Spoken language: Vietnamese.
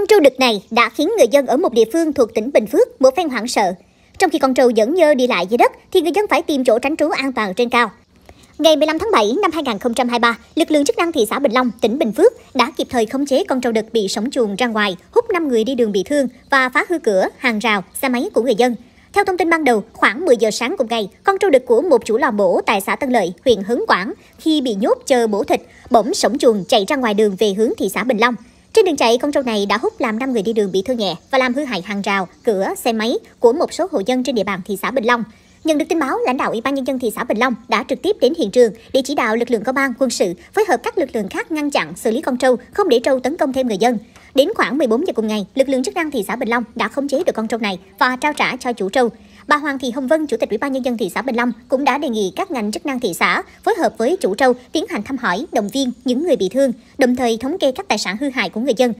Con trâu đực này đã khiến người dân ở một địa phương thuộc tỉnh Bình Phước một phen hoảng sợ. Trong khi con trâu dẫn nhơ đi lại dưới đất, thì người dân phải tìm chỗ tránh trú an toàn trên cao. Ngày 15 tháng 7 năm 2023, lực lượng chức năng thị xã Bình Long, tỉnh Bình Phước đã kịp thời khống chế con trâu đực bị sóng chuồng ra ngoài, hút 5 người đi đường bị thương và phá hư cửa, hàng rào, xe máy của người dân. Theo thông tin ban đầu, khoảng 10 giờ sáng cùng ngày, con trâu đực của một chủ lò mổ tại xã Tân Lợi, huyện Hớn Quảng, khi bị nhốt chờ mổ thịt, bỗng sổng chuồng chạy ra ngoài đường về hướng thị xã Bình Long. Trên đường chạy, con trâu này đã hút làm 5 người đi đường bị thương nhẹ và làm hư hại hàng rào, cửa, xe máy của một số hộ dân trên địa bàn thị xã Bình Long. Nhận được tin báo, lãnh đạo Ủy ban nhân dân thị xã Bình Long đã trực tiếp đến hiện trường để chỉ đạo lực lượng công an, quân sự phối hợp các lực lượng khác ngăn chặn, xử lý con trâu, không để trâu tấn công thêm người dân. Đến khoảng 14 giờ cùng ngày, lực lượng chức năng thị xã Bình Long đã khống chế được con trâu này và trao trả cho chủ trâu. Bà Hoàng Thị Hồng Vân, Chủ tịch Ủy ban nhân dân thị xã Bình Long cũng đã đề nghị các ngành chức năng thị xã phối hợp với chủ trâu tiến hành thăm hỏi, động viên những người bị thương, đồng thời thống kê các tài sản hư hại của người dân.